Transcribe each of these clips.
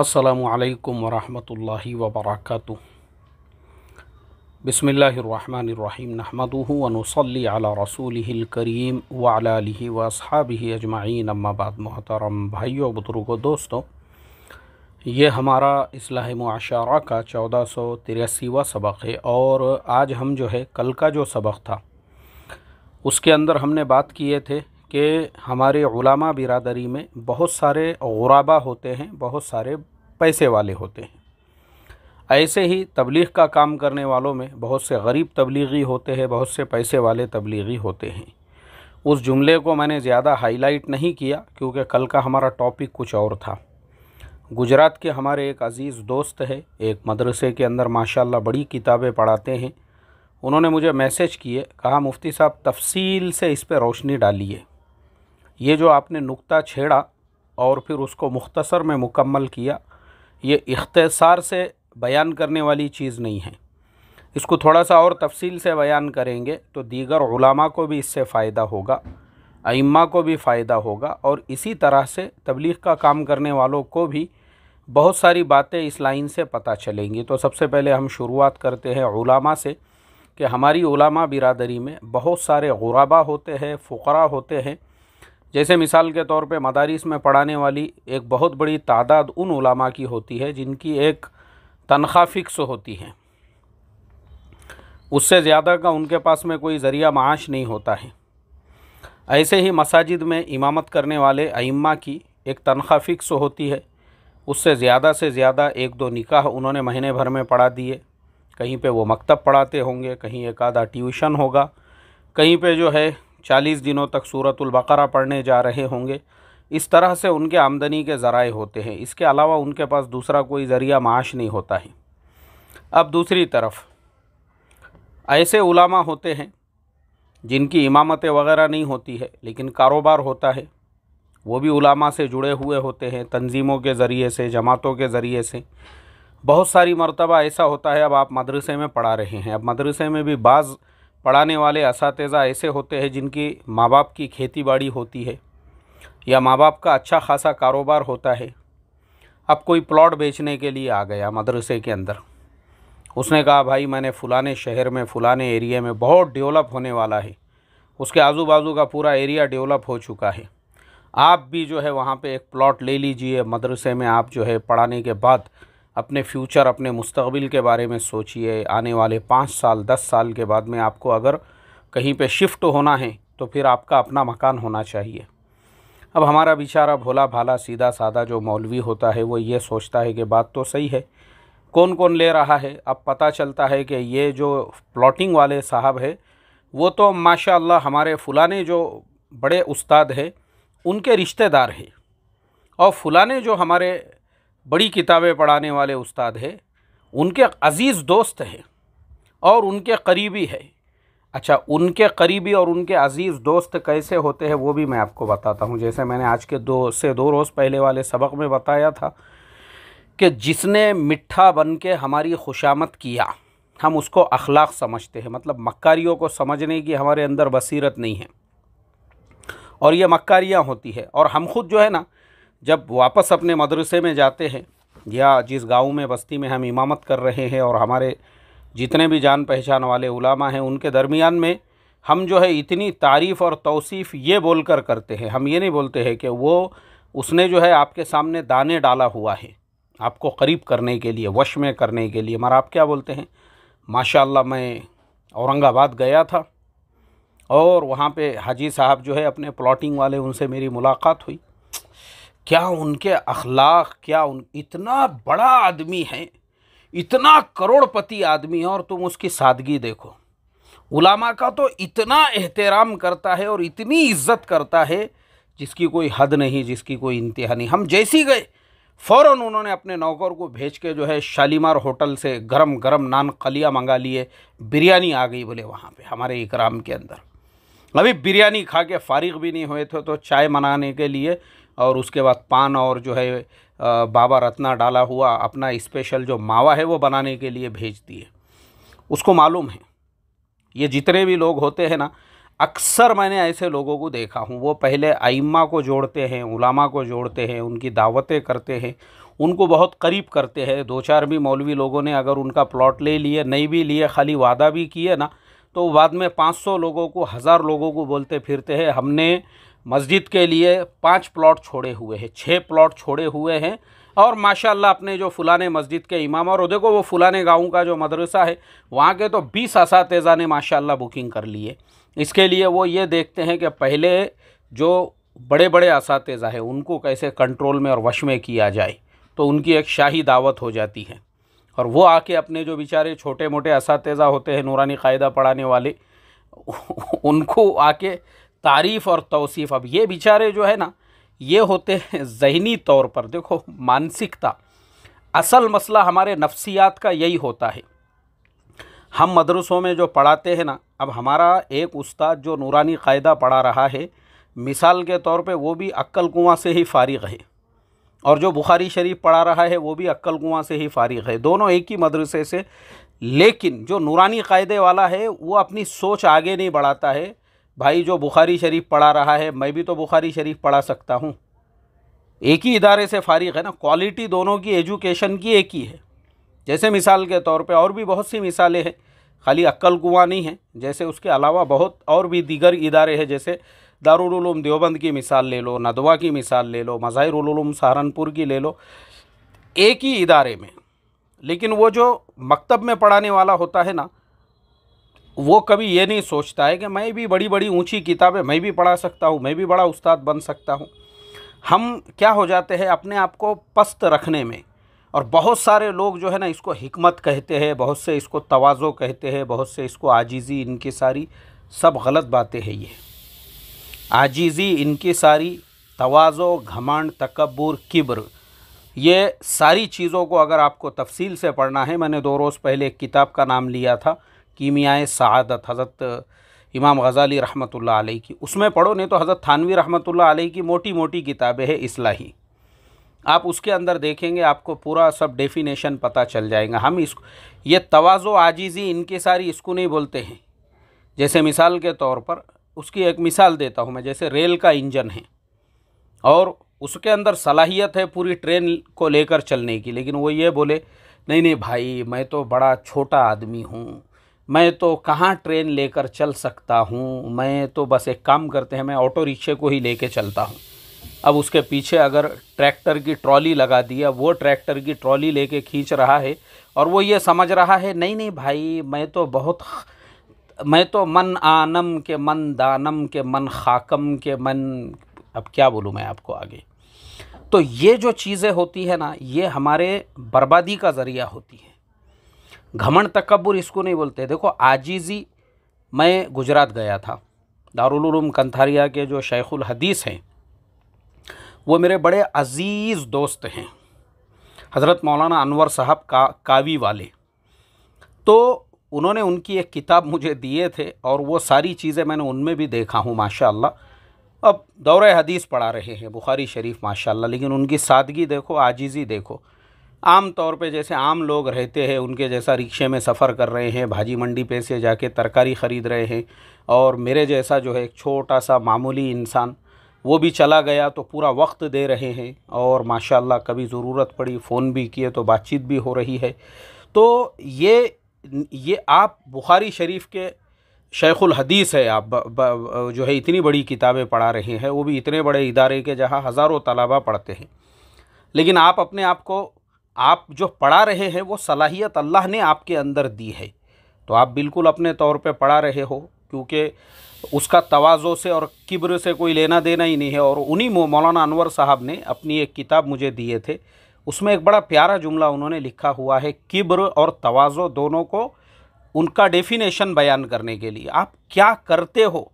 असलकम वरहमल वबरक बसमीम नहमदूनसली अला रसूल करीम वाली वसहाबी अजमाइन अम्माबाद मोहतरम भाइयों बुजुर्गो दोस्तों ये हमारा असलाह माशारा का चौदह सौ तिरासीवा सबक है और आज हम जो है कल का जो सबक था उसके अंदर हमने बात किए थे कि हमारे उलामा बिरादरी में बहुत सारे गुराबा होते हैं बहुत सारे पैसे वाले होते हैं ऐसे ही तबलीग का काम करने वालों में बहुत से गरीब तबलीगी होते हैं बहुत से पैसे वाले तबलीगी होते हैं उस जुमले को मैंने ज़्यादा हाईलाइट नहीं किया क्योंकि कल का हमारा टॉपिक कुछ और था गुजरात के हमारे एक अज़ीज़ दोस्त है एक मदरसे के अंदर माशाल्लाह बड़ी किताबें पढ़ाते हैं उन्होंने मुझे मैसेज किए कहा मुफ्ती साहब तफसील से इस पर रोशनी डालिए ये जो आपने नुक्ता छेड़ा और फिर उसको मुख्तसर में मुकम्मल किया ये इख्तसार से बयान करने वाली चीज़ नहीं है इसको थोड़ा सा और तफसील से बयान करेंगे तो दीगर उलामा को भी इससे फ़ायदा होगा अम्मा को भी फ़ायदा होगा और इसी तरह से तबलीग का काम करने वालों को भी बहुत सारी बातें इस लाइन से पता चलेंगी तो सबसे पहले हम शुरुआत करते हैं उलामा से कि हमारी उलामा बिरादरी में बहुत सारे गुराबा होते हैं फ़करा होते हैं जैसे मिसाल के तौर पे मदारिस में पढ़ाने वाली एक बहुत बड़ी तादाद उन उलामा की होती है जिनकी एक तनख्वाह फ़िक्स होती है उससे ज़्यादा का उनके पास में कोई ज़रिया माश नहीं होता है ऐसे ही मसाजिद में इमामत करने वाले अइम्मा की एक तनख्वाह फ़िक्स होती है उससे ज़्यादा से ज़्यादा एक दो निकाह उन्होंने महीने भर में पढ़ा दिए कहीं पे वो मकतब पढ़ाते होंगे कहीं एक आधा ट्यूशन होगा कहीं पे जो है 40 दिनों तक सूरतुल पढ़ने जा रहे होंगे इस तरह से उनके आमदनी के ज़राए होते हैं इसके अलावा उनके पास दूसरा कोई ज़रिया माश नहीं होता है अब दूसरी तरफ ऐसे उलामा होते हैं जिनकी इमामतें वगैरह नहीं होती है लेकिन कारोबार होता है वो भी उलामा से जुड़े हुए होते हैं तंजीमों के ज़रिए से जमातों के ज़रिए से बहुत सारी मरतबा ऐसा होता है अब आप मदरसे में पढ़ा रहे हैं अब मदरसे में भी बाज़ पढ़ाने वाले इस ऐसे होते हैं जिनकी माँ बाप की खेती बाड़ी होती है या माँ बाप का अच्छा खासा कारोबार होता है अब कोई प्लॉट बेचने के लिए आ गया मदरसे के अंदर उसने कहा भाई मैंने फ़ुलाने शहर में फ़ुलाने एरिया में बहुत डेवलप होने वाला है उसके आजू बाजू का पूरा एरिया डेवलप हो चुका है आप भी जो है वहाँ पे एक प्लॉट ले लीजिए मदरसे में आप जो है पढ़ाने के बाद अपने फ्यूचर अपने मुस्तबिल के बारे में सोचिए आने वाले पाँच साल दस साल के बाद में आपको अगर कहीं पे शिफ्ट होना है तो फिर आपका अपना मकान होना चाहिए अब हमारा बेचारा भोला भाला सीधा साधा जो मौलवी होता है वो ये सोचता है कि बात तो सही है कौन कौन ले रहा है अब पता चलता है कि ये जो प्लॉटिंग वाले साहब है वो तो माशा हमारे फुलाने जो बड़े उस्ताद है उनके रिश्तेदार है और फुलाने जो हमारे बड़ी किताबें पढ़ाने वाले उस्ताद है उनके अज़ीज़ दोस्त हैं और उनके करीबी है अच्छा उनके करीबी और उनके अज़ीज़ दोस्त कैसे होते हैं वो भी मैं आपको बताता हूँ जैसे मैंने आज के दो से दो रोज़ पहले वाले सबक में बताया था कि जिसने मिठ्ठा बन के हमारी खुशामत किया हम उसको अखलाक समझते हैं मतलब मक्कारियों को समझने की हमारे अंदर बसीरत नहीं है और ये मक्कारियाँ होती है और हम खुद जो है ना जब वापस अपने मदरसे में जाते हैं या जिस गांव में बस्ती में हम इमामत कर रहे हैं और हमारे जितने भी जान पहचान वाले उलामा हैं उनके दरमियान में हम जो है इतनी तारीफ़ और तोसीफ़ ये बोल कर करते हैं हम ये नहीं बोलते हैं कि वो उसने जो है आपके सामने दाने डाला हुआ है आपको करीब करने के लिए वश में करने के लिए मगर आप क्या बोलते हैं माशा मैं औरंगाबाद गया था और वहाँ पे हाजी साहब जो है अपने प्लॉटिंग वाले उनसे मेरी मुलाकात हुई क्या उनके अखलाक क्या उन इतना बड़ा आदमी है इतना करोड़पति आदमी है और तुम उसकी सादगी देखो उलामा का तो इतना एहतराम करता है और इतनी इज्जत करता है जिसकी कोई हद नहीं जिसकी कोई इंतहा नहीं हम जैसी गए फ़ौर उन्होंने अपने नौकर को भेज के जो है शालीमार होटल से गरम गरम नान कलिया मंगा लिए बिरयानी आ गई बोले वहाँ पे हमारे इकराम के अंदर अभी बिरयानी खा के फारिग भी नहीं हुए थे तो चाय मनाने के लिए और उसके बाद पान और जो है बाबा रत्ना डाला हुआ अपना स्पेशल जो मावा है वो बनाने के लिए भेज दिए उसको मालूम है ये जितने भी लोग होते हैं ना अक्सर मैंने ऐसे लोगों को देखा हूँ वो पहले आइम्मा को जोड़ते हैं उलामा को जोड़ते हैं उनकी दावतें करते हैं उनको बहुत करीब करते हैं दो चार भी मौलवी लोगों ने अगर उनका प्लॉट ले लिए नहीं भी लिए खाली वादा भी किए ना तो बाद में 500 लोगों को हज़ार लोगों को बोलते फिरते हैं हमने मस्जिद के लिए पांच प्लॉट छोड़े हुए हैं छः प्लॉट छोड़े हुए हैं और माशाल्लाह अपने जो फुलाने मस्जिद के इमाम और देखो वो फुलाने गांव का जो मदरसा है वहाँ के तो बीस इसातजा ने माशाल्लाह बुकिंग कर लिए इसके लिए वो ये देखते हैं कि पहले जो बड़े बड़े इसातजा हैं उनको कैसे कंट्रोल में और वश में किया जाए तो उनकी एक शाही दावत हो जाती है और वो आके अपने जो बेचारे छोटे मोटे इसातजा होते हैं नूरानी कायदा पढ़ाने वाले उनको आके तारीफ़ और तोसीफ़ अब ये बेचारे जो है ना ये होते हैं जहनी तौर पर देखो मानसिकता असल मसला हमारे नफ्सियात का यही होता है हम मदरसों में जो पढ़ाते हैं ना अब हमारा एक उस्ताद जो नूरानी कायदा पढ़ा रहा है मिसाल के तौर पे वो भी अक्ल कुआँ से ही फारिग है और जो बुखारी शरीफ पढ़ा रहा है वो भी कुआँ से ही फारिग है दोनों एक ही मदरसे से लेकिन जो नूरानी कायदे वाला है वो अपनी सोच आगे नहीं बढ़ाता है भाई जो बुखारी शरीफ पढ़ा रहा है मैं भी तो बुखारी शरीफ पढ़ा सकता हूँ एक ही इदारे से फारिग है ना क्वालिटी दोनों की एजुकेशन की एक ही है जैसे मिसाल के तौर पे और भी बहुत सी मिसालें हैं खाली अक्ल कुआँ नहीं है जैसे उसके अलावा बहुत और भी दीगर इदारे हैं जैसे दारूम देवबंद की मिसाल ले लो नदवा की मिसाल ले लो मज़ाहिरूम सहारनपुर की ले लो एक ही इदारे में लेकिन वो जो मकतब में पढ़ाने वाला होता है ना वो कभी ये नहीं सोचता है कि मैं भी बड़ी बड़ी ऊंची किताबें मैं भी पढ़ा सकता हूँ मैं भी बड़ा उस्ताद बन सकता हूँ हम क्या हो जाते हैं अपने आप को पस्त रखने में और बहुत सारे लोग जो है ना इसको हमत कहते हैं बहुत से इसको तोज़ो कहते हैं बहुत से इसको आजीज़ी इनकी सारी सब गलत बातें हैं ये आजीज़ी इनकी सारी तोज़ो घमांड तकबर किब्र ये सारी चीज़ों को अगर आपको तफसील से पढ़ना है मैंने दो रोज़ पहले एक किताब का नाम लिया था कीमियाए सआदत हज़रत इमाम गज़ाली रहमत आलही की उसमें पढ़ो नहीं तो हज़रत थानवी रहमत आलही की मोटी मोटी किताबें हैं इसलाही आप उसके अंदर देखेंगे आपको पूरा सब डेफिनेशन पता चल जाएगा हम इसको ये तोज़ो आजीज़ी इनके सारी इसको नहीं बोलते हैं जैसे मिसाल के तौर पर उसकी एक मिसाल देता हूँ मैं जैसे रेल का इंजन है और उसके अंदर सलाहियत है पूरी ट्रेन को लेकर चलने की लेकिन वो ये बोले नहीं नहीं भाई मैं तो बड़ा छोटा आदमी हूँ मैं तो कहाँ ट्रेन लेकर चल सकता हूँ मैं तो बस एक काम करते हैं मैं ऑटो रिक्शे को ही लेके चलता हूँ अब उसके पीछे अगर ट्रैक्टर की ट्रॉली लगा दिया वो ट्रैक्टर की ट्रॉली लेके खींच रहा है और वो ये समझ रहा है नहीं नहीं भाई मैं तो बहुत मैं तो मन आनम के मन दानम के मन खाकम के मन अब क्या बोलूँ मैं आपको आगे तो ये जो चीज़ें होती है ना ये हमारे बर्बादी का ज़रिया होती है घमंड तकबर इसको नहीं बोलते देखो आजीजी मैं गुजरात गया था दारुलूम कंथारिया के जो शेखुल हदीस हैं वो मेरे बड़े अजीज़ दोस्त हैं हज़रत मौलाना अनवर साहब का कावी वाले तो उन्होंने उनकी एक किताब मुझे दिए थे और वो सारी चीज़ें मैंने उनमें भी देखा हूँ माशाल्लाह अब दौर हदीस पढ़ा रहे हैं बुखारी शरीफ माशाल्लाह लेकिन उनकी सादगी देखो आजीज़ी देखो आम तौर पे जैसे आम लोग रहते हैं उनके जैसा रिक्शे में सफ़र कर रहे हैं भाजी मंडी पे से जाके तरकारी ख़रीद रहे हैं और मेरे जैसा जो है एक छोटा सा मामूली इंसान वो भी चला गया तो पूरा वक्त दे रहे हैं और माशाल्लाह कभी ज़रूरत पड़ी फ़ोन भी किए तो बातचीत भी हो रही है तो ये ये आप बुखारी शरीफ के शेखुल हदीस है आप ब, ब, जो है इतनी बड़ी किताबें पढ़ा रहे हैं वो भी इतने बड़े इदारे के जहाँ हज़ारों तलबा पढ़ते हैं लेकिन आप अपने आप को आप जो पढ़ा रहे हैं वो सलाहियत अल्लाह ने आपके अंदर दी है तो आप बिल्कुल अपने तौर पे पढ़ा रहे हो क्योंकि उसका तोज़ो से और किब्र से कोई लेना देना ही नहीं है और उन्हीं मौलाना अनवर साहब ने अपनी एक किताब मुझे दिए थे उसमें एक बड़ा प्यारा जुमला उन्होंने लिखा हुआ है किब्र और तोज़ो दोनों को उनका डेफिनेशन बयान करने के लिए आप क्या करते हो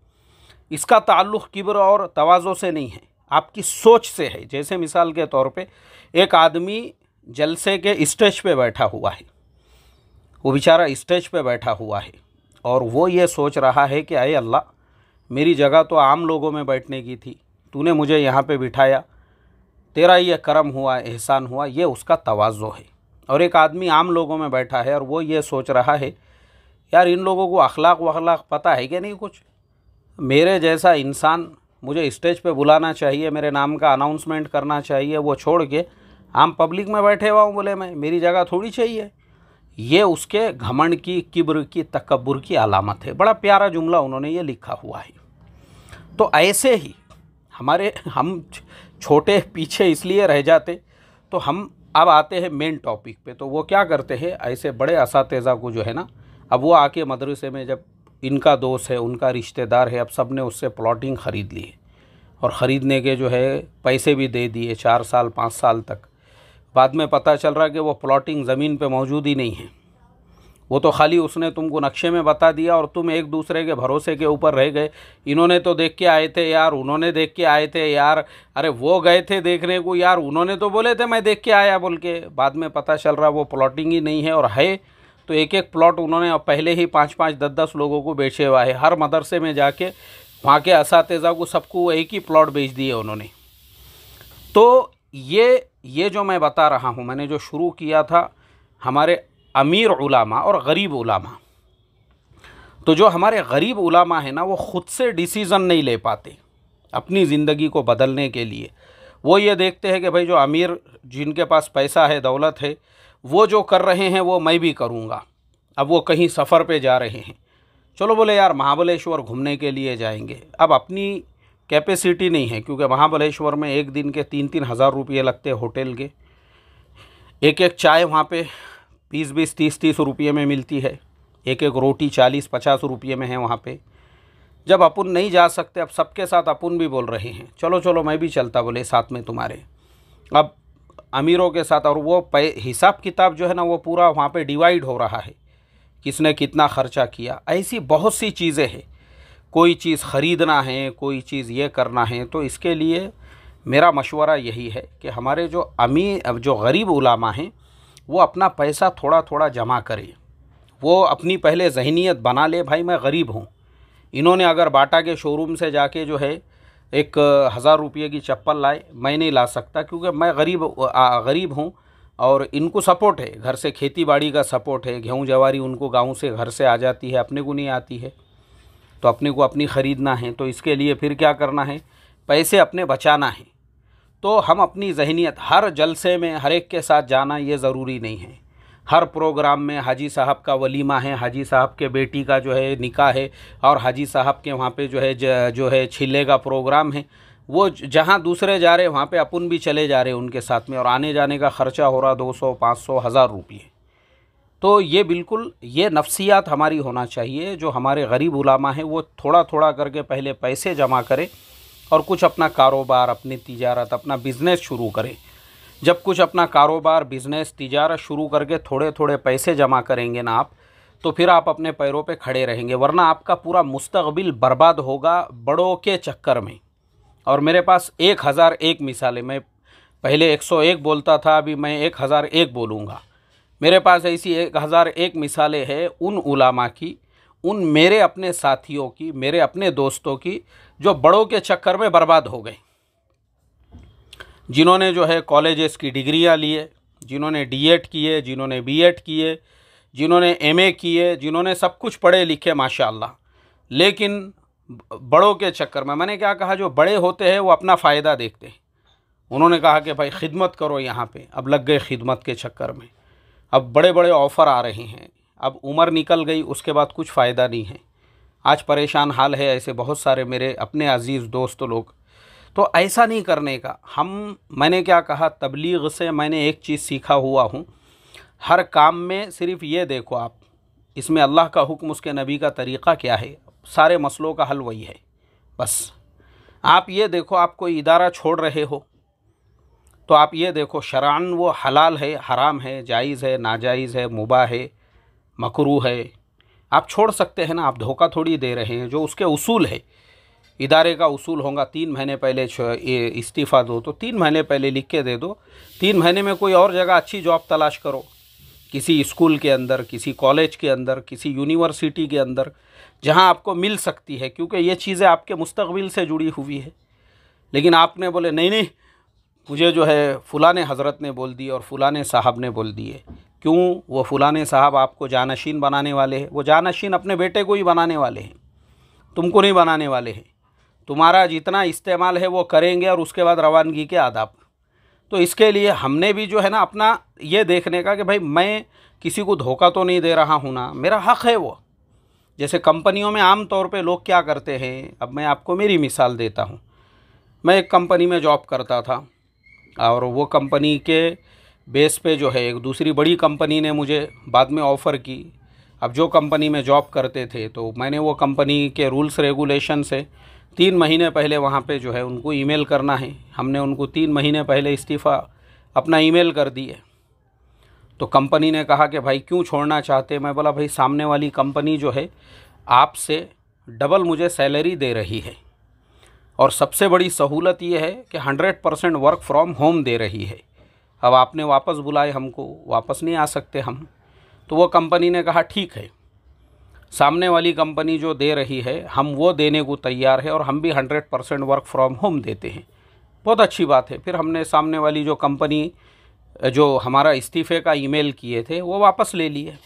इसका ताल्लुक़ किब्र और तोज़ो से नहीं है आपकी सोच से है जैसे मिसाल के तौर पे एक आदमी जलसे के स्टेज पे बैठा हुआ है वो बेचारा स्टेज पे बैठा हुआ है और वो ये सोच रहा है कि अरे अल्लाह मेरी जगह तो आम लोगों में बैठने की थी तूने मुझे यहाँ पे बिठाया तेरा ये करम हुआ एहसान हुआ ये उसका तोज़ो है और एक आदमी आम लोगों में बैठा है और वो ये सोच रहा है यार इन लोगों को अखलाक वखलाक पता है कि नहीं कुछ मेरे जैसा इंसान मुझे स्टेज पे बुलाना चाहिए मेरे नाम का अनाउंसमेंट करना चाहिए वो छोड़ के आम पब्लिक में बैठे हुआ हूँ बोले मैं मेरी जगह थोड़ी चाहिए ये उसके घमंड की किब्र की तकबर की अलामत है बड़ा प्यारा जुमला उन्होंने ये लिखा हुआ है तो ऐसे ही हमारे हम छोटे पीछे इसलिए रह जाते तो हम अब आते हैं मेन टॉपिक पे तो वो क्या करते हैं ऐसे बड़े इस को जो है ना अब वो आके मदरसे में जब इनका दोस्त है उनका रिश्तेदार है अब सब ने उससे प्लॉटिंग ख़रीद ली है और ख़रीदने के जो है पैसे भी दे दिए चार साल पाँच साल तक बाद में पता चल रहा कि वो प्लॉटिंग ज़मीन पे मौजूद ही नहीं है वो तो खाली उसने तुमको नक्शे में बता दिया और तुम एक दूसरे के भरोसे के ऊपर रह गए इन्होंने तो देख के आए थे यार उन्होंने देख के आए थे यार अरे वो गए थे देखने को यार उन्होंने तो बोले थे मैं देख के आया बोल के बाद में पता चल रहा वो प्लॉटिंग ही नहीं है और है तो एक एक प्लॉट उन्होंने पहले ही पाँच पाँच दस दस लोगों को बेचे हुआ है हर मदरसे में जाके वहाँ के इस को सबको एक ही प्लॉट बेच दिए उन्होंने तो ये ये जो मैं बता रहा हूँ मैंने जो शुरू किया था हमारे अमीर उलामा और गरीब उलामा तो जो हमारे गरीब उलामा है ना वो ख़ुद से डिसीज़न नहीं ले पाते अपनी ज़िंदगी को बदलने के लिए वो ये देखते हैं कि भाई जो अमीर जिनके पास पैसा है दौलत है वो जो कर रहे हैं वो मैं भी करूँगा अब वो कहीं सफ़र पे जा रहे हैं चलो बोले यार महाबलेश्वर घूमने के लिए जाएंगे अब अपनी कैपेसिटी नहीं है क्योंकि महाबलेश्वर में एक दिन के तीन तीन हज़ार रुपये लगते होटल के एक एक चाय वहाँ पे बीस बीस तीस तीस रुपये में मिलती है एक एक रोटी चालीस पचास रुपये में है वहाँ पे जब अपन नहीं जा सकते अब सबके साथ अपन भी बोल रहे हैं चलो चलो मैं भी चलता बोले साथ में तुम्हारे अब अमीरों के साथ और वो हिसाब किताब जो है ना वो पूरा वहाँ पे डिवाइड हो रहा है किसने कितना ख़र्चा किया ऐसी बहुत सी चीज़ें हैं कोई चीज़ ख़रीदना है कोई चीज़ ये करना है तो इसके लिए मेरा मशवरा यही है कि हमारे जो अमीर जो गरीब उलामा हैं वो अपना पैसा थोड़ा थोड़ा जमा करे वो अपनी पहले जहनीत बना ले भाई मैं गरीब हूँ इन्होंने अगर बाटा के शोरूम से जाके जो है एक हज़ार रुपये की चप्पल लाए मैं नहीं ला सकता क्योंकि मैं गरीब आ, गरीब हूँ और इनको सपोर्ट है घर से खेती बाड़ी का सपोर्ट है गेहूँ जवारी उनको गाँव से घर से आ जाती है अपने को नहीं आती है तो अपने को अपनी ख़रीदना है तो इसके लिए फिर क्या करना है पैसे अपने बचाना है तो हम अपनी जहनीत हर जलसे में हर एक के साथ जाना ये ज़रूरी नहीं है हर प्रोग्राम में हाजी साहब का वलीमा है हाजी साहब के बेटी का जो है निका है और हाजी साहब के वहाँ पे जो है जो है छिले का प्रोग्राम है वो जहाँ दूसरे जा रहे वहाँ पे अपन भी चले जा रहे उनके साथ में और आने जाने का ख़र्चा हो रहा दो सौ पाँच सौ हज़ार रुपये तो ये बिल्कुल ये नफ्सियात हमारी होना चाहिए जो हमारे गरीब उलामा हैं वो थोड़ा थोड़ा करके पहले पैसे जमा करें और कुछ अपना कारोबार अपनी तजारत अपना बिज़नेस शुरू करें जब कुछ अपना कारोबार बिज़नेस तजारत शुरू करके थोड़े थोड़े पैसे जमा करेंगे ना आप तो फिर आप अपने पैरों पे खड़े रहेंगे वरना आपका पूरा मुस्तबिल बर्बाद होगा बड़ों के चक्कर में और मेरे पास एक हज़ार एक मिसालें मैं पहले एक सौ एक बोलता था अभी मैं एक हज़ार एक बोलूँगा मेरे पास ऐसी एक हज़ार एक मिसालें हैं उन उलामा की उन मेरे अपने साथियों की मेरे अपने दोस्तों की जो बड़ों के चक्कर में बर्बाद हो गई जिन्होंने जो है कॉलेजेस की डिग्रियाँ लिए जिन्होंने डीएड किए जिन्होंने बीएड किए जिन्होंने एमए किए जिन्होंने सब कुछ पढ़े लिखे माशाल्लाह लेकिन बड़ों के चक्कर में मैंने क्या कहा जो बड़े होते हैं वो अपना फ़ायदा देखते हैं उन्होंने कहा कि भाई खिदमत करो यहाँ पर अब लग गए खिदमत के चक्कर में अब बड़े बड़े ऑफ़र आ रहे हैं अब उम्र निकल गई उसके बाद कुछ फ़ायदा नहीं है आज परेशान हाल है ऐसे बहुत सारे मेरे अपने अजीज़ दोस्त लोग तो ऐसा नहीं करने का हम मैंने क्या कहा तबलीग से मैंने एक चीज़ सीखा हुआ हूँ हर काम में सिर्फ ये देखो आप इसमें अल्लाह का हुक्म उसके नबी का तरीक़ा क्या है सारे मसलों का हल वही है बस आप ये देखो आप कोई इदारा छोड़ रहे हो तो आप ये देखो शरान वो हलाल है हराम है जायज़ है नाजायज़ है मुबा है मकरू है आप छोड़ सकते हैं ना आप धोखा थोड़ी दे रहे हैं जो उसके उसूल है इदारे का उसूल होगा तीन महीने पहले इस्तीफ़ा दो तो तीन महीने पहले लिख के दे दो तीन महीने में कोई और जगह अच्छी जॉब तलाश करो किसी स्कूल के अंदर किसी कॉलेज के अंदर किसी यूनिवर्सिटी के अंदर जहाँ आपको मिल सकती है क्योंकि ये चीज़ें आपके मुस्तबिल से जुड़ी हुई है लेकिन आपने बोले नहीं नहीं मुझे जो है फ़लाने हज़रत ने बोल दिए और फ़लाने साहब ने बोल दिए क्यों वो फुलाने साहब आपको जानशीन बनाने वाले हैं वो जानशीन अपने बेटे को ही बनाने वाले हैं तुमको नहीं बनाने वाले हैं तुम्हारा जितना इस्तेमाल है वो करेंगे और उसके बाद रवानगी के आदाब तो इसके लिए हमने भी जो है ना अपना ये देखने का कि भाई मैं किसी को धोखा तो नहीं दे रहा हूँ ना मेरा हक़ है वो जैसे कंपनियों में आम तौर पे लोग क्या करते हैं अब मैं आपको मेरी मिसाल देता हूँ मैं एक कंपनी में जॉब करता था और वो कंपनी के बेस पे जो है एक दूसरी बड़ी कंपनी ने मुझे बाद में ऑफ़र की अब जो कंपनी में जॉब करते थे तो मैंने वो कंपनी के रूल्स रेगुलेशन से तीन महीने पहले वहाँ पे जो है उनको ईमेल करना है हमने उनको तीन महीने पहले इस्तीफ़ा अपना ईमेल कर दिए तो कंपनी ने कहा कि भाई क्यों छोड़ना चाहते मैं बोला भाई सामने वाली कंपनी जो है आपसे डबल मुझे सैलरी दे रही है और सबसे बड़ी सहूलत ये है कि hundred percent work from home दे रही है अब आपने वापस बुलाए हमको वापस नहीं आ सकते हम तो वो कंपनी ने कहा ठीक है सामने वाली कंपनी जो दे रही है हम वो देने को तैयार है और हम भी hundred percent work from home देते हैं बहुत अच्छी बात है फिर हमने सामने वाली जो कंपनी जो हमारा इस्तीफे का ईमेल किए थे वो वापस ले लिए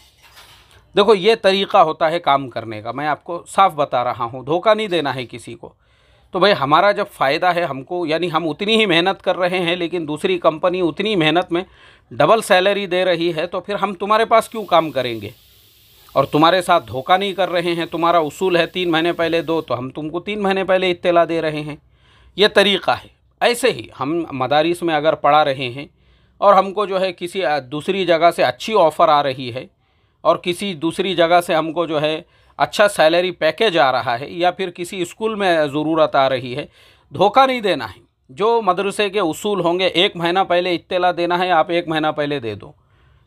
देखो ये तरीका होता है काम करने का मैं आपको साफ बता रहा हूँ धोखा नहीं देना है किसी को तो भाई हमारा जब फ़ायदा है हमको यानी हम उतनी ही मेहनत कर रहे हैं लेकिन दूसरी कंपनी उतनी मेहनत में डबल सैलरी दे रही है तो फिर हम तुम्हारे पास क्यों काम करेंगे और तुम्हारे साथ धोखा नहीं कर रहे हैं तुम्हारा उसूल है तीन महीने पहले दो तो हम तुमको तीन महीने पहले इत्तला दे रहे हैं ये तरीका है ऐसे ही हम मदारिस में अगर पढ़ा रहे हैं और हमको जो है किसी दूसरी जगह से अच्छी ऑफ़र आ रही है और किसी दूसरी जगह से हमको जो है अच्छा सैलरी पैकेज आ रहा है या फिर किसी स्कूल में ज़रूरत आ रही है धोखा नहीं देना है जो मदरसे के उसूल होंगे एक महीना पहले इत्तला देना है आप एक महीना पहले दे दो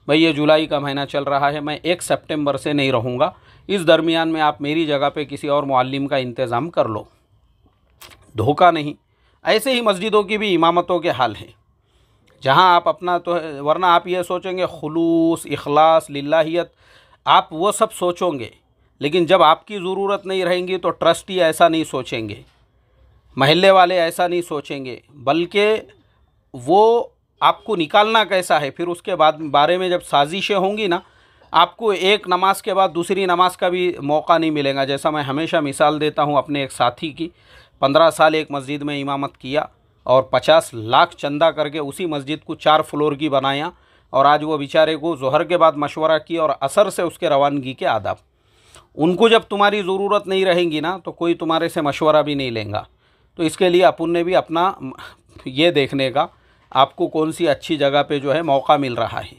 भाई ये जुलाई का महीना चल रहा है मैं एक सितंबर से नहीं रहूँगा इस दरमियान में आप मेरी जगह पे किसी और मुआलिम का इंतज़ाम कर लो धोखा नहीं ऐसे ही मस्जिदों की भी इमामतों के हाल हैं जहाँ आप अपना तो वरना आप ये सोचेंगे खलूस अखलास लियत आप वो सब सोचोगे लेकिन जब आपकी ज़रूरत नहीं रहेंगी तो ट्रस्टी ऐसा नहीं सोचेंगे महल्ले वाले ऐसा नहीं सोचेंगे बल्कि वो आपको निकालना कैसा है फिर उसके बाद बारे में जब साजिशें होंगी ना आपको एक नमाज के बाद दूसरी नमाज का भी मौका नहीं मिलेगा जैसा मैं हमेशा मिसाल देता हूँ अपने एक साथी की पंद्रह साल एक मस्जिद में इमामत किया और पचास लाख चंदा करके उसी मस्जिद को चार फ्लोर की बनाया और आज वो बेचारे को जहर के बाद मशवरा किया और असर से उसके रवानगी के आदाब उनको जब तुम्हारी ज़रूरत नहीं रहेगी ना तो कोई तुम्हारे से मशवरा भी नहीं लेगा तो इसके लिए अपन ने भी अपना ये देखने का आपको कौन सी अच्छी जगह पे जो है मौका मिल रहा है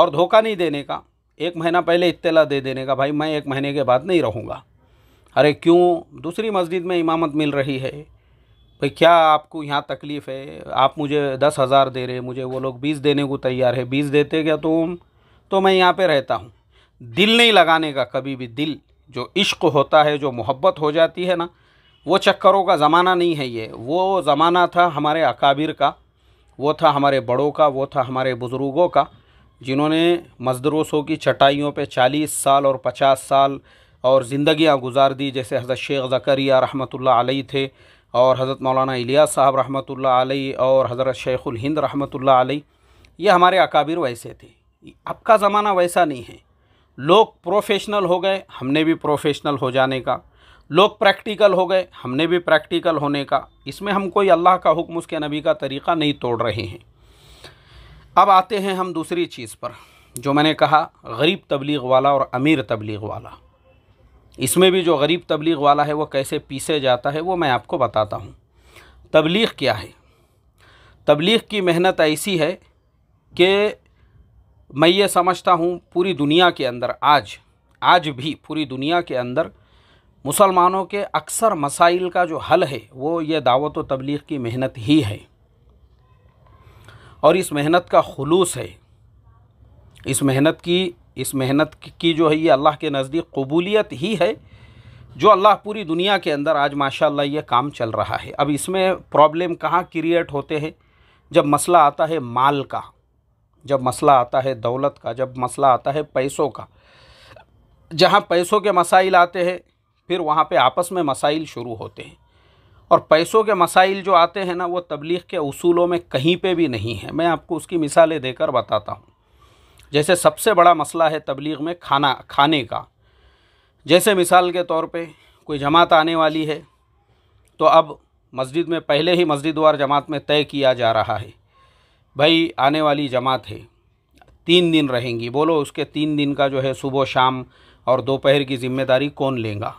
और धोखा नहीं देने का एक महीना पहले इत्तला दे देने का भाई मैं एक महीने के बाद नहीं रहूँगा अरे क्यों दूसरी मस्जिद में इमामत मिल रही है भाई क्या आपको यहाँ तकलीफ़ है आप मुझे दस हज़ार दे रहे मुझे वो लोग बीस देने को तैयार है बीस देते क्या तुम तो मैं यहाँ पे रहता हूँ दिल नहीं लगाने का कभी भी दिल जो इश्क होता है जो मोहब्बत हो जाती है ना वो चक्करों का ज़माना नहीं है ये वो ज़माना था हमारे अकाबिर का वो था हमारे बड़ों का वो था हमारे बुज़ुर्गों का जिन्होंने मजदरोसों की चटाइयों पे 40 साल और 50 साल और ज़िंदियाँ गुजार दी जैसे हज़रत शेख ज़करिया रहमतुल्लाह अलैह थे और हज़रत मौलाना इलिया साहब रहमतुल्लाह अलैह और हज़रत शेखुल हिंद रहमतुल्लाह अलैह ये हमारे अकाबिर वैसे थे अब का ज़माना वैसा नहीं है लोग प्रोफेशनल हो गए हमने भी प्रोफेशनल हो जाने का लोग प्रैक्टिकल हो गए हमने भी प्रैक्टिकल होने का इसमें हम कोई अल्लाह का हुक्म उसके नबी का तरीक़ा नहीं तोड़ रहे हैं अब आते हैं हम दूसरी चीज़ पर जो मैंने कहा गरीब तबलीग वाला और अमीर तबलीग वाला इसमें भी जो गरीब तबलीग वाला है वो कैसे पीसे जाता है वो मैं आपको बताता हूँ तबलीग क्या है तबलीग की मेहनत ऐसी है कि मैं ये समझता हूँ पूरी दुनिया के अंदर आज आज भी पूरी दुनिया के अंदर मुसलमानों के अक्सर मसाइल का जो हल है वो ये दावत व तबलीग की मेहनत ही है और इस मेहनत का खलूस है इस मेहनत की इस मेहनत की जो है ये अल्लाह के नज़दीक कबूलियत ही है जो अल्लाह पूरी दुनिया के अंदर आज माशाल्लाह ये काम चल रहा है अब इसमें प्रॉब्लम कहाँ क्रिएट होते हैं जब मसला आता है माल का जब मसला आता है दौलत का जब मसला आता है पैसों का जहाँ पैसों के मसाइल आते हैं फिर वहाँ पे आपस में मसाइल शुरू होते हैं और पैसों के मसाइल जो आते हैं ना वो तबलीग के असूलों में कहीं पे भी नहीं है मैं आपको उसकी मिसालें देकर बताता हूँ जैसे सबसे बड़ा मसला है तबलीग में खाना खाने का जैसे मिसाल के तौर पे कोई जमात आने वाली है तो अब मस्जिद में पहले ही मस्जिदवार जमात में तय किया जा रहा है भाई आने वाली जमात है तीन दिन रहेंगी बोलो उसके तीन दिन का जो है सुबह शाम और दोपहर की जिम्मेदारी कौन लेगा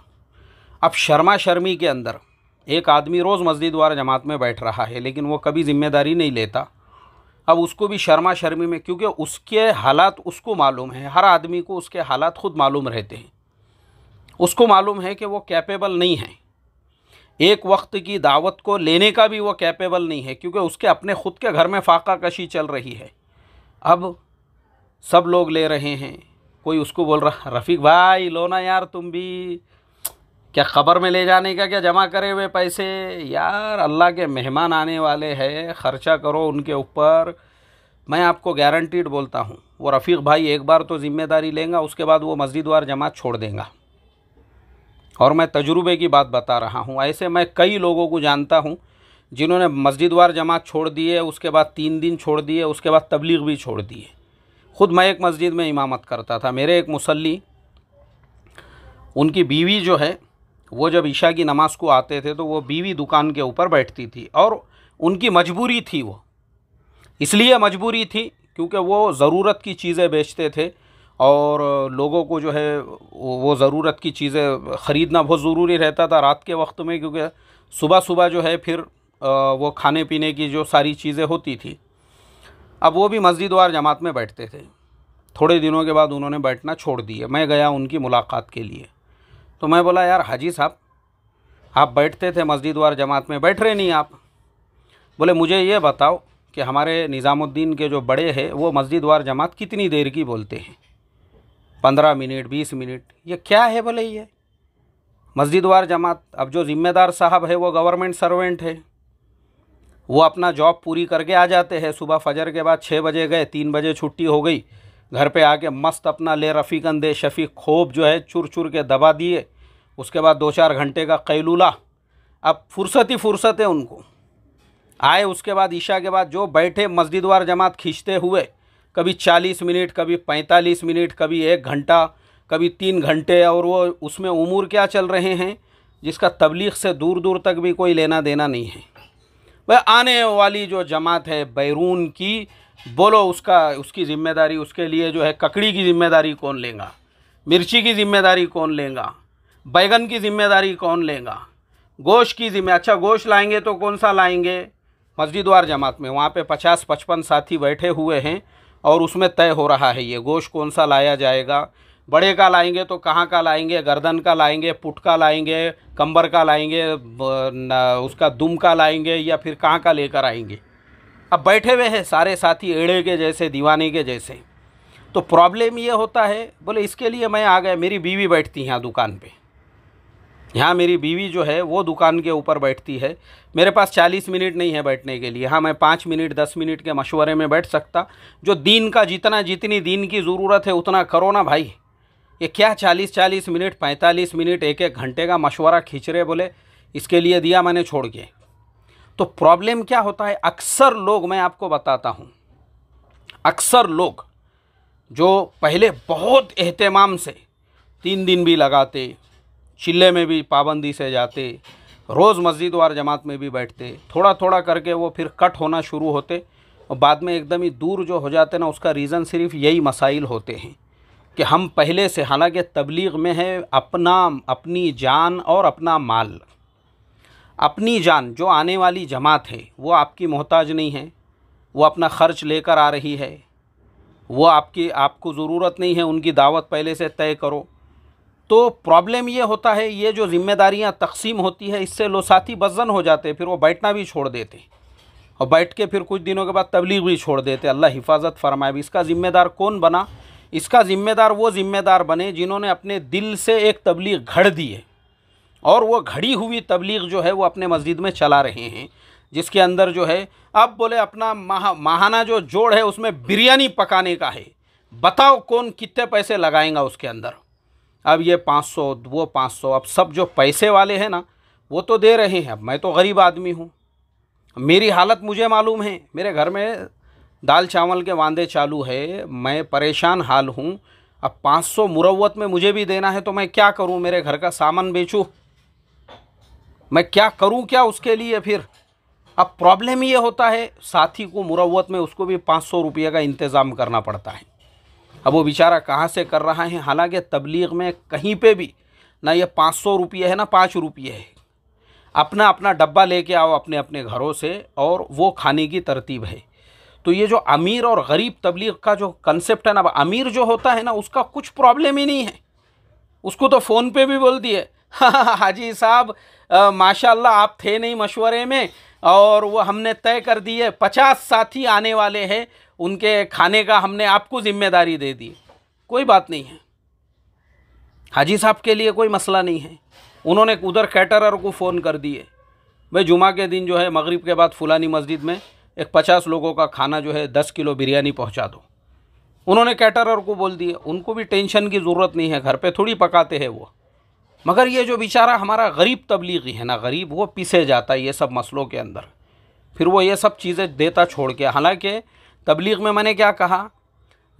अब शर्मा शर्मी के अंदर एक आदमी रोज़ मस्जिद वार जमात में बैठ रहा है लेकिन वो कभी जिम्मेदारी नहीं लेता अब उसको भी शर्मा शर्मी में क्योंकि उसके हालात उसको मालूम है हर आदमी को उसके हालात खुद मालूम रहते हैं उसको मालूम है कि वो कैपेबल नहीं है एक वक्त की दावत को लेने का भी वो कैपेबल नहीं है क्योंकि उसके अपने ख़ुद के घर में फाका कशी चल रही है अब सब लोग ले रहे हैं कोई उसको बोल रहा रफ़ीक भाई लो ना यार तुम भी क्या ख़बर में ले जाने का क्या जमा करे हुए पैसे यार अल्लाह के मेहमान आने वाले हैं ख़र्चा करो उनके ऊपर मैं आपको गारंटीड बोलता हूँ वो रफ़ीक भाई एक बार तो ज़िम्मेदारी लेंगा उसके बाद वो मस्जिदवार जमात छोड़ देंगे और मैं तजुर्बे की बात बता रहा हूँ ऐसे मैं कई लोगों को जानता हूँ जिन्होंने मस्जिदवार जमात छोड़ दिए उसके बाद तीन दिन छोड़ दिए उसके बाद तबलीग भी छोड़ दिए ख़ुद मैं एक मस्जिद में इमामत करता था मेरे एक मुसल्ली उनकी बीवी जो है वो जब ईशा की नमाज़ को आते थे तो वो बीवी दुकान के ऊपर बैठती थी और उनकी मजबूरी थी वो इसलिए मजबूरी थी क्योंकि वो ज़रूरत की चीज़ें बेचते थे और लोगों को जो है वो ज़रूरत की चीज़ें ख़रीदना बहुत ज़रूरी रहता था रात के वक्त में क्योंकि सुबह सुबह जो है फिर वो खाने पीने की जो सारी चीज़ें होती थी अब वो भी मस्जिदवार जमात में बैठते थे थोड़े दिनों के बाद उन्होंने बैठना छोड़ दिया मैं गया उनकी मुलाकात के लिए तो मैं बोला यार हाजी साहब आप बैठते थे मस्जिदवार जमात में बैठ रहे नहीं आप बोले मुझे ये बताओ कि हमारे निज़ामुद्दीन के जो बड़े हैं वो मस्जिदवार जमात कितनी देर की बोलते हैं पंद्रह मिनट बीस मिनट ये क्या है भले ये मस्जिदवार जमात अब जो ज़िम्मेदार साहब है वो गवर्नमेंट सर्वेंट है वो अपना जॉब पूरी करके आ जाते हैं सुबह फजर के बाद छः बजे गए तीन बजे छुट्टी हो गई घर पे आके मस्त अपना ले रफ़ी कंधे शफ़ी खोब जो है चुर चुर के दबा दिए उसके बाद दो चार घंटे का कैलूला अब फुर्सत ही फुर्सत है उनको आए उसके बाद ईशा के बाद जो बैठे मस्जिदवार जमात खींचते हुए कभी चालीस मिनट कभी पैंतालीस मिनट कभी एक घंटा कभी तीन घंटे और वो उसमें उमूर क्या चल रहे हैं जिसका तबलीग से दूर दूर तक भी कोई लेना देना नहीं है वह आने वाली जो जमात है बैरून की बोलो उसका उसकी ज़िम्मेदारी उसके लिए जो है ककड़ी की ज़िम्मेदारी कौन लेगा मिर्ची की ज़िम्मेदारी कौन लेगा बैगन की ज़िम्मेदारी कौन लेगा गोश्त की ज़िम्मे अच्छा गोश्त लाएंगे तो कौन सा लाएंगे मस्जिदवार जमात में वहाँ पे पचास पचपन साथी बैठे हुए हैं और उसमें तय हो रहा है ये गोश्त कौन सा लाया जाएगा बड़े का लाएंगे तो कहाँ का लाएंगे गर्दन का लाएंगे पुट का लाएंगे कंबर का लाएंगे उसका दुम का लाएंगे या फिर कहाँ का लेकर आएंगे अब बैठे हुए हैं सारे साथी एड़े के जैसे दीवाने के जैसे तो प्रॉब्लम ये होता है बोले इसके लिए मैं आ गया मेरी बीवी बैठती हैं दुकान पर यहाँ मेरी बीवी जो है वो दुकान के ऊपर बैठती है मेरे पास चालीस मिनट नहीं है बैठने के लिए हाँ मैं पाँच मिनट दस मिनट के मशवरे में बैठ सकता जो दिन का जितना जितनी दिन की ज़रूरत है उतना करो ना भाई ये क्या चालीस चालीस मिनट पैंतालीस मिनट एक एक घंटे का मशवरा खींच रहे बोले इसके लिए दिया मैंने छोड़ के तो प्रॉब्लम क्या होता है अक्सर लोग मैं आपको बताता हूँ अक्सर लोग जो पहले बहुत अहतमाम से तीन दिन भी लगाते चिल्ले में भी पाबंदी से जाते रोज़ मस्जिद वार जमात में भी बैठते थोड़ा थोड़ा करके वो फिर कट होना शुरू होते और बाद में एकदम ही दूर जो हो जाते ना उसका रीज़न सिर्फ यही मसाइल होते हैं कि हम पहले से हालांकि तबलीग में है अपना अपनी जान और अपना माल अपनी जान जो आने वाली जमात है वो आपकी मोहताज नहीं है वो अपना ख़र्च लेकर आ रही है वो आपकी आपको ज़रूरत नहीं है उनकी दावत पहले से तय करो तो प्रॉब्लम ये होता है ये जो जिम्मेदारियां तकसीम होती है इससे लो साथी बजन हो जाते फिर वो बैठना भी छोड़ देते और बैठ के फिर कुछ दिनों के बाद तबलीग भी छोड़ देते अल्लाह हिफाजत फरमाए इसका ज़िम्मेदार कौन बना इसका ज़िम्मेदार वो ज़िम्मेदार बने जिन्होंने अपने दिल से एक तबलीग घड़ दी है और वो घड़ी हुई तबलीग जो है वो अपने मस्जिद में चला रहे हैं जिसके अंदर जो है अब बोले अपना माह माहाना जो जोड़ है उसमें बिरयानी पकाने का है बताओ कौन कितने पैसे लगाएंगा उसके अंदर अब ये पाँच सौ वो पाँच सौ अब सब जो पैसे वाले हैं ना वो तो दे रहे हैं अब मैं तो गरीब आदमी हूँ मेरी हालत मुझे मालूम है मेरे घर में दाल चावल के वादे चालू है मैं परेशान हाल हूँ अब पाँच सौ मुरवत में मुझे भी देना है तो मैं क्या करूँ मेरे घर का सामान बेचूँ मैं क्या करूँ क्या उसके लिए फिर अब प्रॉब्लम ये होता है साथी को मुरवत में उसको भी पाँच सौ रुपये का इंतज़ाम करना पड़ता है अब वो बेचारा कहाँ से कर रहा है हालांकि तबलीग में कहीं पे भी ना ये पाँच सौ रुपये है ना पाँच रुपये है अपना अपना डब्बा लेके आओ अपने अपने घरों से और वो खाने की तरतीब है तो ये जो अमीर और गरीब तबलीग का जो कंसेप्ट है ना अमीर जो होता है ना उसका कुछ प्रॉब्लम ही नहीं है उसको तो फ़ोन पे भी बोल दिए हाजी साहब माशाल्लाह आप थे नहीं मशवरे में और वो हमने तय कर दी है पचास साथी आने वाले हैं उनके खाने का हमने आपको ज़िम्मेदारी दे दी कोई बात नहीं है हाजी साहब के लिए कोई मसला नहीं है उन्होंने उधर कैटरर को फ़ोन कर दिए भाई जुमा के दिन जो है मगरिब के बाद फुलानी मस्जिद में एक पचास लोगों का खाना जो है दस किलो बिरयानी पहुँचा दो उन्होंने कैटरर को बोल दिए उनको भी टेंशन की ज़रूरत नहीं है घर पे थोड़ी पकाते हैं वो मगर ये जो बेचारा हमारा गरीब तबलीगी है ना गरीब वो पिसे जाता है ये सब मसलों के अंदर फिर वो ये सब चीज़ें देता छोड़ के हालांकि तबलीग में मैंने क्या कहा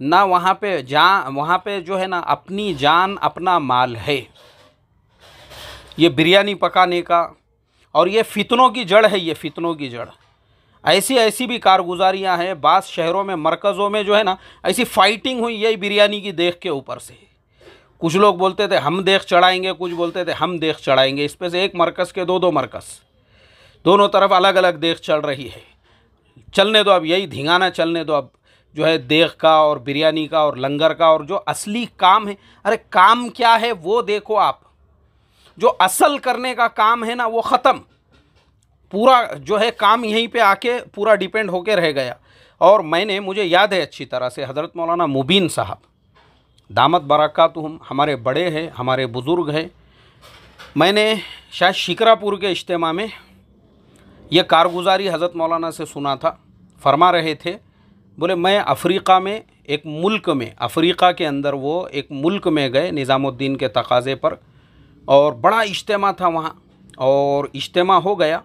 ना वहाँ पे जा वहाँ पे जो है ना अपनी जान अपना माल है ये बिरयानी पकाने का और ये फितनों की जड़ है ये फितनों की जड़ ऐसी ऐसी भी कारगुजारियाँ हैं बास शहरों में मरकज़ों में जो है ना ऐसी फ़ाइटिंग हुई यही बिरयानी की देख के ऊपर से कुछ लोग बोलते थे हम देख चढ़ाएंगे कुछ बोलते थे हम देख चढ़ाएंगे इस पर से एक मरकज़ के दो दो मरकज़ दोनों तरफ अलग अलग देख चल रही है चलने दो अब यही धिंगाना चलने दो अब जो है देख का और बिरयानी का और लंगर का और जो असली काम है अरे काम क्या है वो देखो आप जो असल करने का काम है ना वो ख़त्म पूरा जो है काम यहीं पे आके पूरा डिपेंड होके रह गया और मैंने मुझे याद है अच्छी तरह से हज़रत मौलाना मुबीन साहब दामत हम हमारे बड़े हैं हमारे बुज़ुर्ग हैं मैंने शायद शिकरापुर के इज्तम में यह कारगुजारी हज़रत मौलाना से सुना था फरमा रहे थे बोले मैं अफ्रीका में एक मुल्क में अफ्रीका के अंदर वो एक मुल्क में गए निज़ामुद्दीन के तकाज़े पर और बड़ा इज्तम था वहाँ और इज्तम हो गया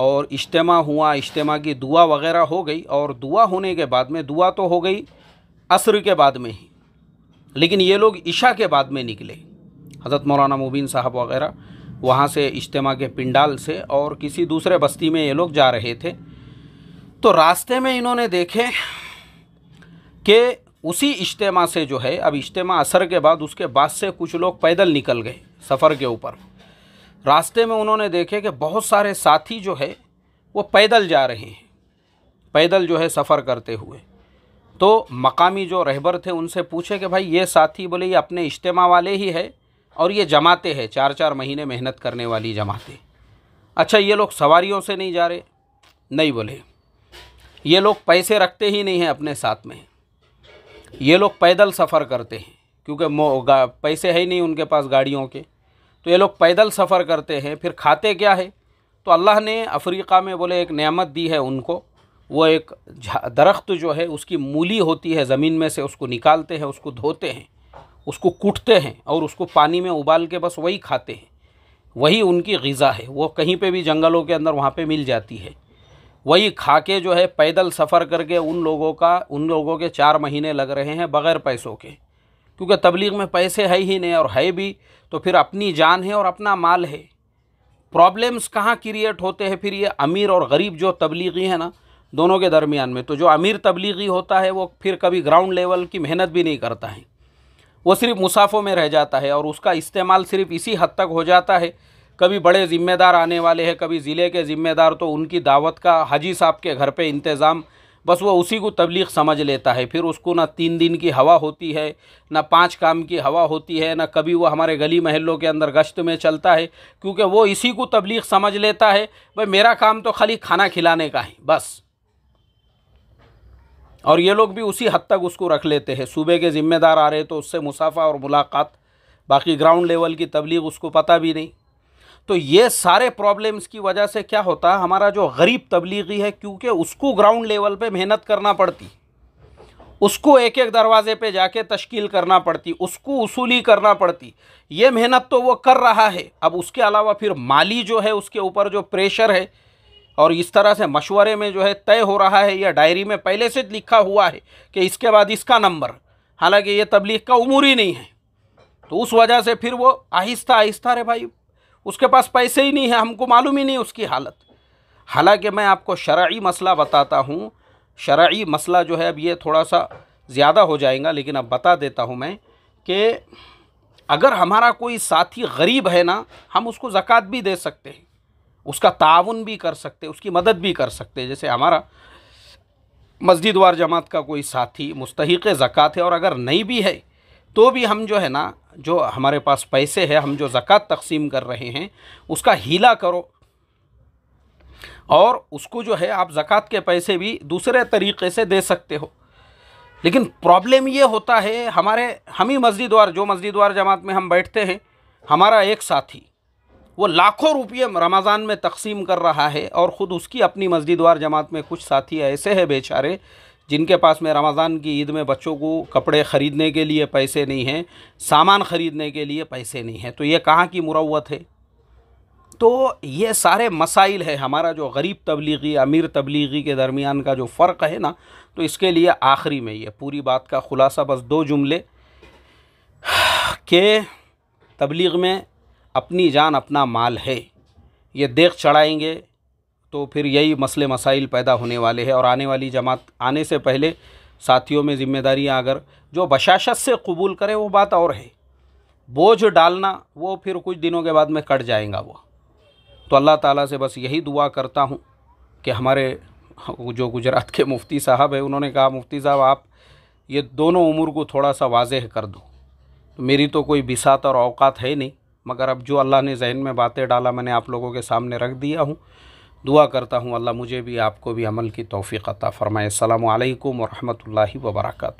और इज्तम हुआ इज्तम की दुआ वगैरह हो गई और दुआ होने के बाद में दुआ तो हो गई असर के बाद में ही लेकिन ये लोग ईशा के बाद में निकले हज़रत मौलाना मुबीन साहब वगैरह वहाँ से इज्तम के पिंडाल से और किसी दूसरे बस्ती में ये लोग जा रहे थे तो रास्ते में इन्होंने देखे कि उसी इज्तम से जो है अब इज्तम असर के बाद उसके बाद से कुछ लोग पैदल निकल गए सफ़र के ऊपर रास्ते में उन्होंने देखे कि बहुत सारे साथी जो है वो पैदल जा रहे हैं पैदल जो है सफ़र करते हुए तो मकामी जो रहबर थे उनसे पूछे कि भाई ये साथी बोले ये अपने इज्तम वाले ही है और ये जमाते हैं चार चार महीने मेहनत करने वाली जमाते अच्छा ये लोग सवारियों से नहीं जा रहे नहीं बोले ये लोग पैसे रखते ही नहीं हैं अपने साथ में ये लोग पैदल सफ़र करते हैं क्योंकि पैसे है ही नहीं उनके पास गाड़ियों के तो ये लोग पैदल सफ़र करते हैं फिर खाते क्या है तो अल्लाह ने अफ्रीका में बोले एक नेमत दी है उनको वो एक दरख्त जो है उसकी मूली होती है ज़मीन में से उसको निकालते हैं उसको धोते हैं उसको कूटते हैं और उसको पानी में उबाल के बस वही खाते हैं वही उनकी गज़ा है वो कहीं पे भी जंगलों के अंदर वहाँ पे मिल जाती है वही खा के जो है पैदल सफ़र करके उन लोगों का उन लोगों के चार महीने लग रहे हैं बग़ैर पैसों के क्योंकि तबलीग में पैसे है ही नहीं और है भी तो फिर अपनी जान है और अपना माल है प्रॉब्लम्स कहाँ क्रिएट होते हैं फिर ये अमीर और गरीब जो तबलीगी है ना दोनों के दरमियान में तो जो अमीर तबलीगी होता है वो फिर कभी ग्राउंड लेवल की मेहनत भी नहीं करता है वो सिर्फ मुसाफों में रह जाता है और उसका इस्तेमाल सिर्फ इसी हद तक हो जाता है कभी बड़े ज़िम्मेदार आने वाले हैं कभी ज़िले के ज़िम्मेदार तो उनकी दावत का हाजी साहब के घर पे इंतज़ाम बस वो उसी को तबलीग समझ लेता है फिर उसको ना तीन दिन की हवा होती है ना पांच काम की हवा होती है ना कभी वो हमारे गली महलों के अंदर गश्त में चलता है क्योंकि वो इसी को तबलीग समझ लेता है भाई मेरा काम तो खाली खाना खिलाने का है बस और ये लोग भी उसी हद तक उसको रख लेते हैं सूबे के ज़िम्मेदार आ रहे तो उससे मुसाफा और मुलाकात बाकी ग्राउंड लेवल की तबलीग उसको पता भी नहीं तो ये सारे प्रॉब्लम्स की वजह से क्या होता है हमारा जो गरीब तबलीगी है क्योंकि उसको ग्राउंड लेवल पे मेहनत करना पड़ती उसको एक एक दरवाज़े पे जाके तश्कील करना पड़ती उसको उसूली करना पड़ती ये मेहनत तो वो कर रहा है अब उसके अलावा फिर माली जो है उसके ऊपर जो प्रेशर है और इस तरह से मशवरे में जो है तय हो रहा है या डायरी में पहले से लिखा हुआ है कि इसके बाद इसका नंबर हालांकि ये तबलीग का उमूर ही नहीं है तो उस वजह से फिर वो आहिस्ता आहिस्ता रे भाई उसके पास पैसे ही नहीं है हमको मालूम ही नहीं उसकी हालत हालांकि मैं आपको शराई मसला बताता हूँ शराई मसला जो है अब ये थोड़ा सा ज़्यादा हो जाएगा लेकिन अब बता देता हूँ मैं कि अगर हमारा कोई साथी गरीब है ना हम उसको ज़क़़त भी दे सकते हैं उसका ताउन भी कर सकते उसकी मदद भी कर सकते जैसे हमारा मस्जिदवार जमात का कोई साथी मुस्तक ज़क़़त है और अगर नहीं भी है तो भी हम जो है ना जो हमारे पास पैसे है हम जो ज़क़़त तकसीम कर रहे हैं उसका हीला करो और उसको जो है आप ज़क़़त के पैसे भी दूसरे तरीके से दे सकते हो लेकिन प्रॉब्लम ये होता है हमारे हम ही मस्जिदवार जो मस्जिदवार जमात में हम बैठते हैं हमारा एक साथी वो लाखों रुपये रमज़ान में तकसीम कर रहा है और ख़ुद उसकी अपनी मस्जिदवार जमात में कुछ साथी ऐसे हैं बेचारे जिनके पास में रमज़ान की ईद में बच्चों को कपड़े ख़रीदने के लिए पैसे नहीं हैं सामान ख़रीदने के लिए पैसे नहीं हैं तो ये कहाँ की मुरवत है तो ये सारे मसाइल है हमारा जो गरीब तबलीगी अमीर तबलीगी के दरमियान का जो फ़र्क है ना तो इसके लिए आखिरी में ये पूरी बात का ख़ुलासा बस दो जुमले के तबलीग में अपनी जान अपना माल है ये देख चढ़ाएंगे तो फिर यही मसले मसाइल पैदा होने वाले हैं और आने वाली जमात आने से पहले साथियों में ज़िम्मेदारियाँ अगर जो बशाशत से कबूल करे वो बात और है बोझ डालना वो फिर कुछ दिनों के बाद में कट जाएगा वो तो अल्लाह ताला से बस यही दुआ करता हूँ कि हमारे जो गुजरात के मुफ्ती साहब हैं उन्होंने कहा मुफ्ती साहब आप ये दोनों उमूर को थोड़ा सा वाजह कर दो तो मेरी तो कोई बिसात और अवकात है नहीं मगर अब जो अल्लाह ने जहन में बातें डाला मैंने आप लोगों के सामने रख दिया हूँ दुआ करता हूँ अल्लाह मुझे भी आपको भी अमल की तोफ़ी अता फ़रमाए अल्लाम वरहमल वर्का